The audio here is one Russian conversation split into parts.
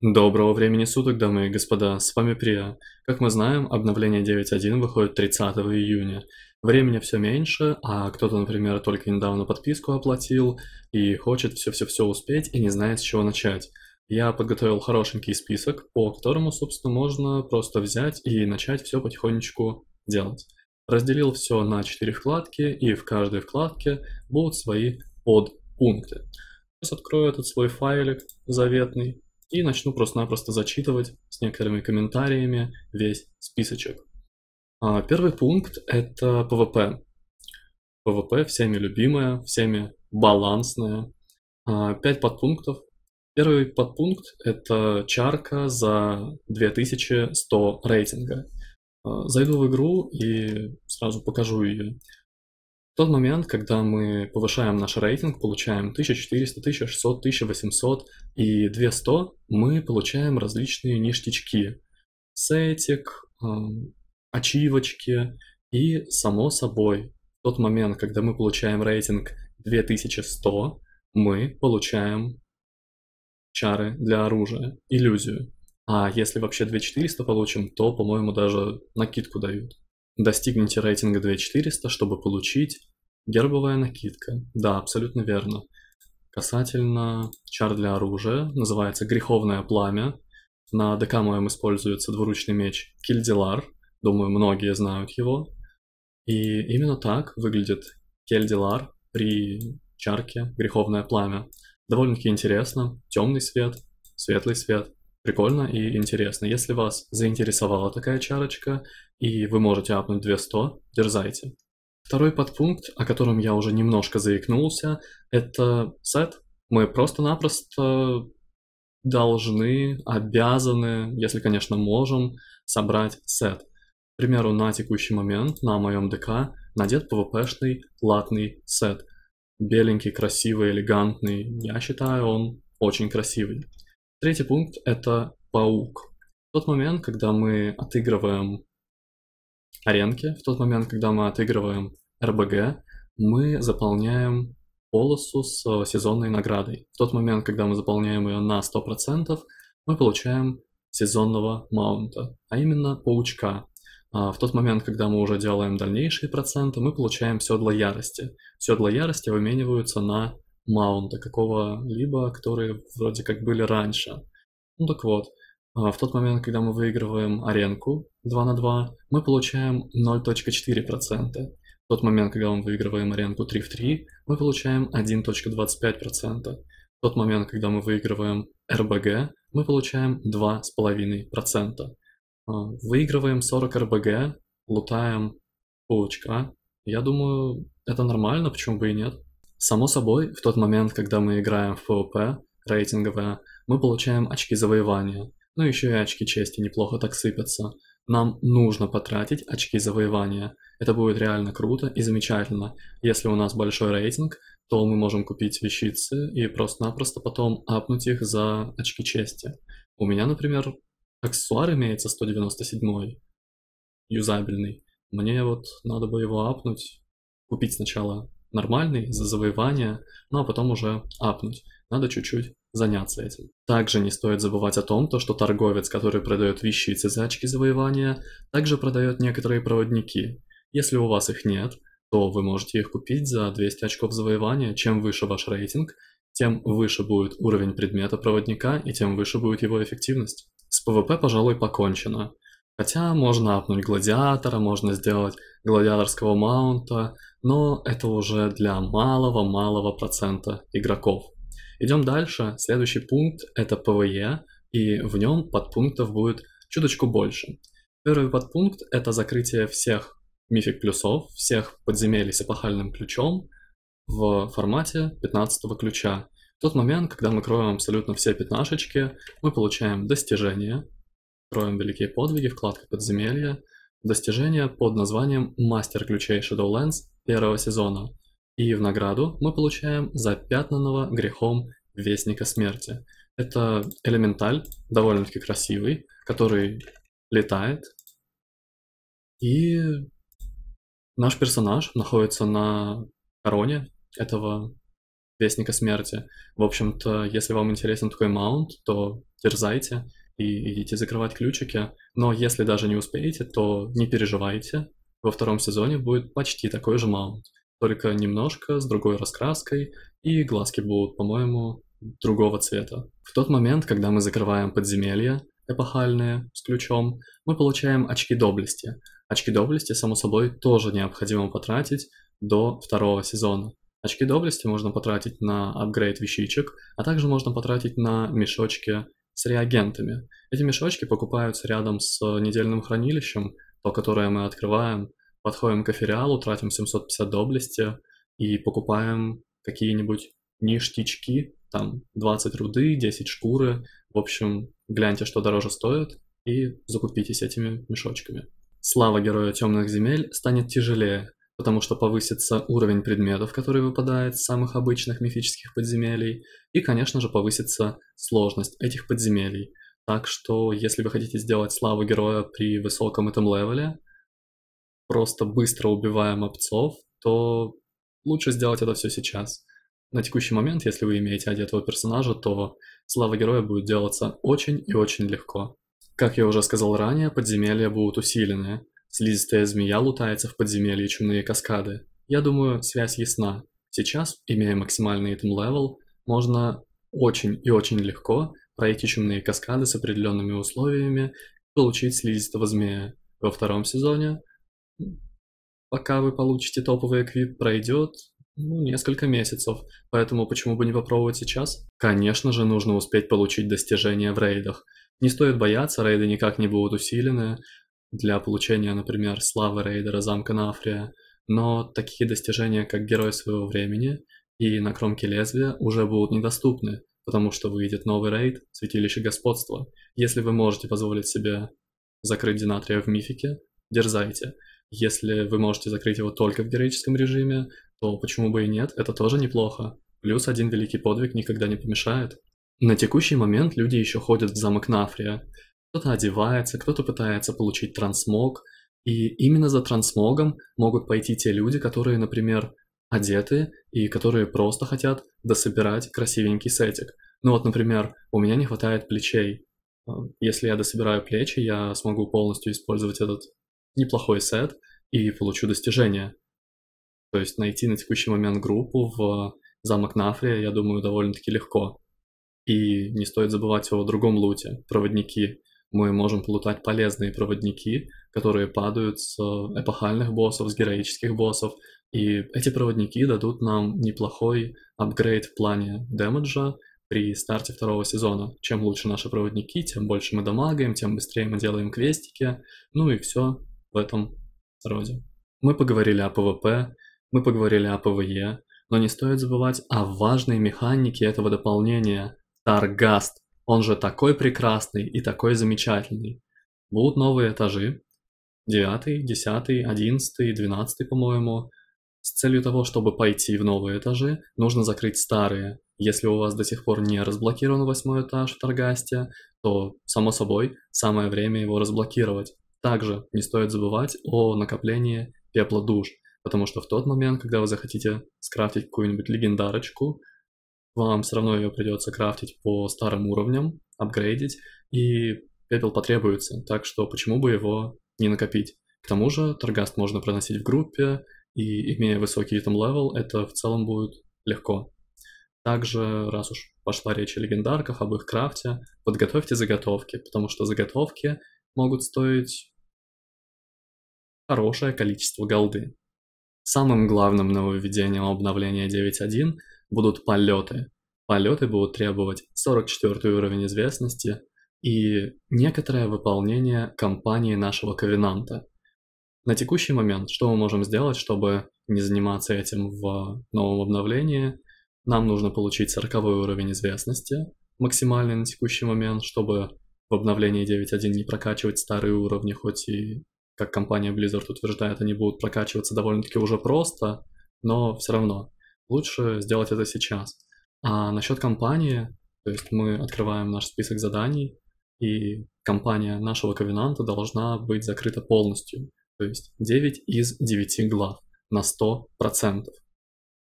Доброго времени суток, дамы и господа, с вами Прия. Как мы знаем, обновление 9.1 выходит 30 июня. Времени все меньше, а кто-то, например, только недавно подписку оплатил и хочет все-все-все успеть и не знает, с чего начать. Я подготовил хорошенький список, по которому, собственно, можно просто взять и начать все потихонечку делать. Разделил все на 4 вкладки, и в каждой вкладке будут свои подпункты. Сейчас открою этот свой файлик заветный и начну просто-напросто зачитывать с некоторыми комментариями весь списочек. А, первый пункт — это PvP. PvP всеми любимая, всеми балансная. А, пять подпунктов. Первый подпункт — это чарка за 2100 рейтинга. А, зайду в игру и сразу покажу ее тот момент, когда мы повышаем наш рейтинг, получаем 1400, 1600, 1800 и 2100, мы получаем различные ништячки. Сетик, эм, ачивочки и, само собой, В тот момент, когда мы получаем рейтинг 2100, мы получаем чары для оружия, иллюзию. А если вообще 2400 получим, то, по-моему, даже накидку дают. Достигните рейтинга 2400, чтобы получить Гербовая накидка. Да, абсолютно верно. Касательно чар для оружия, называется «Греховное пламя». На ДК моем используется двуручный меч Кельдилар. Думаю, многие знают его. И именно так выглядит Кельдилар при чарке «Греховное пламя». Довольно-таки интересно. Темный свет, светлый свет. Прикольно и интересно. Если вас заинтересовала такая чарочка, и вы можете апнуть 200, дерзайте. Второй подпункт, о котором я уже немножко заикнулся, это сет. Мы просто-напросто должны, обязаны, если, конечно, можем, собрать сет. К примеру, на текущий момент на моем ДК надет ПВПшный латный сет. Беленький, красивый, элегантный. Я считаю, он очень красивый. Третий пункт – это паук. В тот момент, когда мы отыгрываем Аренки. в тот момент, когда мы отыгрываем РБГ, мы заполняем полосу с э, сезонной наградой. В тот момент, когда мы заполняем ее на 100%, мы получаем сезонного маунта, а именно паучка. А в тот момент, когда мы уже делаем дальнейшие проценты, мы получаем седло ярости. Седла ярости вымениваются на маунта какого-либо, которые вроде как были раньше. Ну так вот, а, в тот момент, когда мы выигрываем аренку 2 на 2, мы получаем 0.4%. В тот момент, когда мы выигрываем аренку 3 в 3, мы получаем 1.25%. В тот момент, когда мы выигрываем РБГ, мы получаем 2,5%. А, выигрываем 40 РБГ, лутаем паучка. Я думаю, это нормально, почему бы и нет. Само собой, в тот момент, когда мы играем в ПВП, рейтинговое, мы получаем очки завоевания – но ну, еще и очки чести неплохо так сыпятся. Нам нужно потратить очки завоевания. Это будет реально круто и замечательно. Если у нас большой рейтинг, то мы можем купить вещицы и просто-напросто потом апнуть их за очки чести. У меня, например, аксессуар имеется 197 юзабельный. Мне вот надо бы его апнуть, купить сначала нормальный за завоевание, ну а потом уже апнуть. Надо чуть-чуть заняться этим. Также не стоит забывать о том, то, что торговец, который продает вещицы за очки завоевания, также продает некоторые проводники. Если у вас их нет, то вы можете их купить за 200 очков завоевания. Чем выше ваш рейтинг, тем выше будет уровень предмета проводника и тем выше будет его эффективность. С ПВП, пожалуй, покончено. Хотя можно апнуть гладиатора, можно сделать гладиаторского маунта, но это уже для малого-малого процента игроков. Идем дальше. Следующий пункт – это ПВЕ, и в нем подпунктов будет чуточку больше. Первый подпункт – это закрытие всех мифик плюсов, всех подземелий с эпохальным ключом в формате 15 ключа. В тот момент, когда мы кроем абсолютно все пятнашечки, мы получаем достижение, кроем великие подвиги, вкладка подземелья, достижение под названием «Мастер ключей Shadowlands» первого сезона – и в награду мы получаем запятнанного грехом Вестника Смерти. Это элементаль, довольно-таки красивый, который летает. И наш персонаж находится на короне этого Вестника Смерти. В общем-то, если вам интересен такой маунт, то дерзайте и идите закрывать ключики. Но если даже не успеете, то не переживайте. Во втором сезоне будет почти такой же маунт только немножко, с другой раскраской, и глазки будут, по-моему, другого цвета. В тот момент, когда мы закрываем подземелье, эпохальное, с ключом, мы получаем очки доблести. Очки доблести, само собой, тоже необходимо потратить до второго сезона. Очки доблести можно потратить на апгрейд вещичек, а также можно потратить на мешочки с реагентами. Эти мешочки покупаются рядом с недельным хранилищем, то, которое мы открываем, подходим к эфириалу, тратим 750 доблести и покупаем какие-нибудь ништячки, там 20 руды, 10 шкуры. В общем, гляньте, что дороже стоит, и закупитесь этими мешочками. Слава героя темных земель станет тяжелее, потому что повысится уровень предметов, который выпадает с самых обычных мифических подземелий, и, конечно же, повысится сложность этих подземелий. Так что, если вы хотите сделать славу героя при высоком этом левеле, просто быстро убиваем опцов, то лучше сделать это все сейчас. На текущий момент, если вы имеете одетого персонажа, то слава героя будет делаться очень и очень легко. Как я уже сказал ранее, подземелья будут усилены. Слизистая змея лутается в подземелье чумные каскады. Я думаю, связь ясна. Сейчас, имея максимальный итем левел, можно очень и очень легко пройти чумные каскады с определенными условиями и получить слизистого змея. Во втором сезоне пока вы получите топовый эквип, пройдет ну, несколько месяцев, поэтому почему бы не попробовать сейчас? Конечно же, нужно успеть получить достижения в рейдах. Не стоит бояться, рейды никак не будут усилены для получения, например, славы рейдера замка Нафрия, но такие достижения, как Герой Своего Времени и На Кромке Лезвия, уже будут недоступны, потому что выйдет новый рейд Святилище Господства. Если вы можете позволить себе закрыть Динатрия в мифике, дерзайте. Если вы можете закрыть его только в героическом режиме, то почему бы и нет, это тоже неплохо. Плюс один великий подвиг никогда не помешает. На текущий момент люди еще ходят в замок Нафрия. Кто-то одевается, кто-то пытается получить трансмог, и именно за трансмогом могут пойти те люди, которые, например, одеты и которые просто хотят дособирать красивенький сетик. Ну вот, например, у меня не хватает плечей. Э, если я дособираю плечи, я смогу полностью использовать этот неплохой сет и получу достижение. То есть найти на текущий момент группу в замок Нафри, я думаю, довольно-таки легко. И не стоит забывать о другом луте – проводники. Мы можем полутать полезные проводники, которые падают с эпохальных боссов, с героических боссов. И эти проводники дадут нам неплохой апгрейд в плане дэмэджа при старте второго сезона. Чем лучше наши проводники, тем больше мы дамагаем, тем быстрее мы делаем квестики. Ну и все в этом роде. Мы поговорили о ПВП, мы поговорили о ПВЕ, но не стоит забывать о важной механике этого дополнения. Таргаст, он же такой прекрасный и такой замечательный. Будут новые этажи, 9, 10, 11, 12, по-моему. С целью того, чтобы пойти в новые этажи, нужно закрыть старые. Если у вас до сих пор не разблокирован восьмой этаж в Таргасте, то, само собой, самое время его разблокировать. Также не стоит забывать о накоплении пепла душ, потому что в тот момент, когда вы захотите скрафтить какую-нибудь легендарочку, вам все равно ее придется крафтить по старым уровням, апгрейдить, и пепел потребуется, так что почему бы его не накопить? К тому же торгаст можно проносить в группе, и имея высокий итем левел, это в целом будет легко. Также, раз уж пошла речь о легендарках, об их крафте, подготовьте заготовки, потому что заготовки могут стоить хорошее количество голды. Самым главным нововведением обновления 9.1 будут полеты. Полеты будут требовать 44 уровень известности и некоторое выполнение кампании нашего ковенанта. На текущий момент, что мы можем сделать, чтобы не заниматься этим в новом обновлении? Нам нужно получить 40 уровень известности, максимальный на текущий момент, чтобы в обновлении 9.1 не прокачивать старые уровни, хоть и, как компания Blizzard утверждает, они будут прокачиваться довольно-таки уже просто, но все равно лучше сделать это сейчас. А насчет компании, то есть мы открываем наш список заданий, и компания нашего ковенанта должна быть закрыта полностью, то есть 9 из 9 глав на 100%.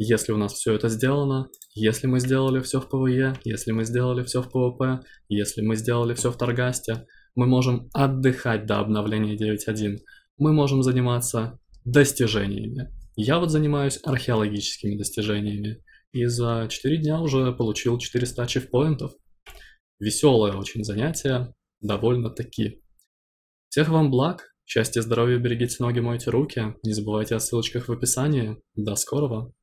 Если у нас все это сделано, если мы сделали все в ПВЕ, если мы сделали все в ПВП, если мы сделали все в Торгасте, мы можем отдыхать до обновления 9.1. Мы можем заниматься достижениями. Я вот занимаюсь археологическими достижениями. И за 4 дня уже получил 400 чифпоинтов. Веселое очень занятие, довольно-таки. Всех вам благ, счастья, здоровья, берегите ноги, мойте руки, не забывайте о ссылочках в описании. До скорого!